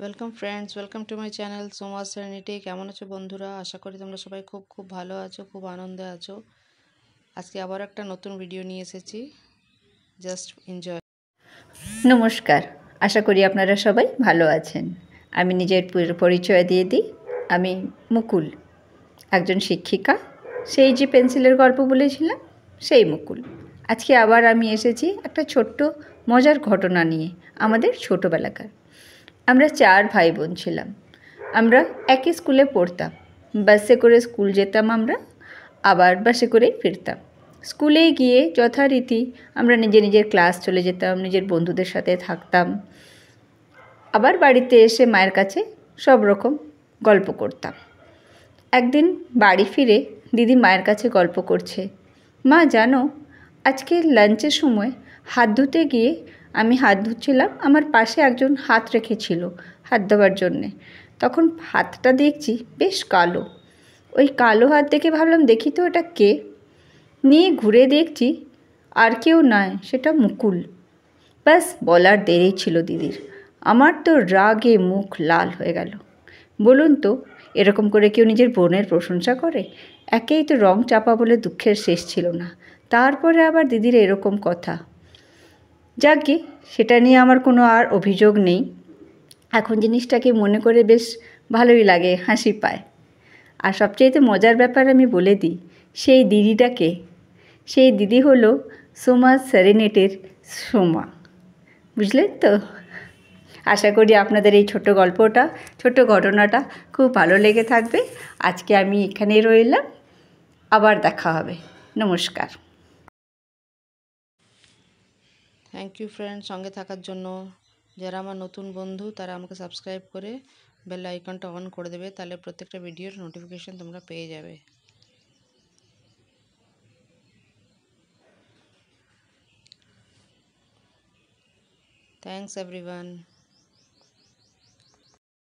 welcome friends welcome to my channel Soma Serenity কেমন আছো বন্ধুরা আশা করি তোমরা সবাই খুব খুব ভালো আছো খুব আনন্দে আছো আজকে আবার একটা নতুন ভিডিও নিয়ে এসেছি জাস্ট এনজয় নমস্কার আশা করি আপনারা সবাই ভালো আছেন আমি নিজের পরিচয় দিয়ে দিই আমি মুকুল একজন শিক্ষিকা সেই যে পেন্সিলের গল্প বলেছিলাম সেই মুকুল আজকে আবার আমি এসেছি একটা ছোট্ট মজার ঘটনা নিয়ে আমাদের ছোটোবেলাকার আমরা চার ভাই বোন ছিলাম আমরা একই স্কুলে পড়তাম বাসে করে স্কুল যেতাম আমরা আবার বাসে করেই ফিরতাম স্কুলে গিয়ে যথারীতি আমরা নিজে নিজের ক্লাস চলে যেতাম নিজের বন্ধুদের সাথে থাকতাম আবার বাড়িতে এসে মায়ের কাছে সব রকম গল্প করতাম একদিন বাড়ি ফিরে দিদি মায়ের কাছে গল্প করছে মা জানো আজকে লাঞ্চের সময় হাত ধুতে গিয়ে আমি হাত ধুচ্ছিলাম আমার পাশে একজন হাত রেখেছিল হাত দেওয়ার জন্যে তখন হাতটা দেখছি বেশ কালো ওই কালো হাত দেখে ভাবলাম দেখি তো ওটা কে নিয়ে ঘুরে দেখছি আর কেউ নয় সেটা মুকুল ব্যাস বলার দেরি ছিল দিদির আমার তো রাগে মুখ লাল হয়ে গেল বলুন তো এরকম করে কেউ নিজের বোনের প্রশংসা করে একেই তো রং চাপা বলে দুঃখের শেষ ছিল না তারপরে আবার দিদির এরকম কথা যাকে সেটা নিয়ে আমার কোনো আর অভিযোগ নেই এখন জিনিসটাকে মনে করে বেশ ভালোই লাগে হাসি পায় আর সবচেয়েতে মজার ব্যাপার আমি বলে দিই সেই দিদিটাকে সেই দিদি হলো সোমা সেরেনেটের সোমা বুঝলেন তো আশা করি আপনাদের এই ছোট গল্পটা ছোট ঘটনাটা খুব ভালো লেগে থাকবে আজকে আমি এখানেই রইলাম আবার দেখা হবে নমস্কার থ্যাংক ইউ ফ্রেন্ড সঙ্গে থাকার জন্য যারা আমার নতুন বন্ধু তারা আমাকে সাবস্ক্রাইব করে বেল আইকনটা অন করে দেবে তাহলে প্রত্যেকটা ভিডিওর নোটিফিকেশান তোমরা পেয়ে যাবে থ্যাংকস এভরিওয়ান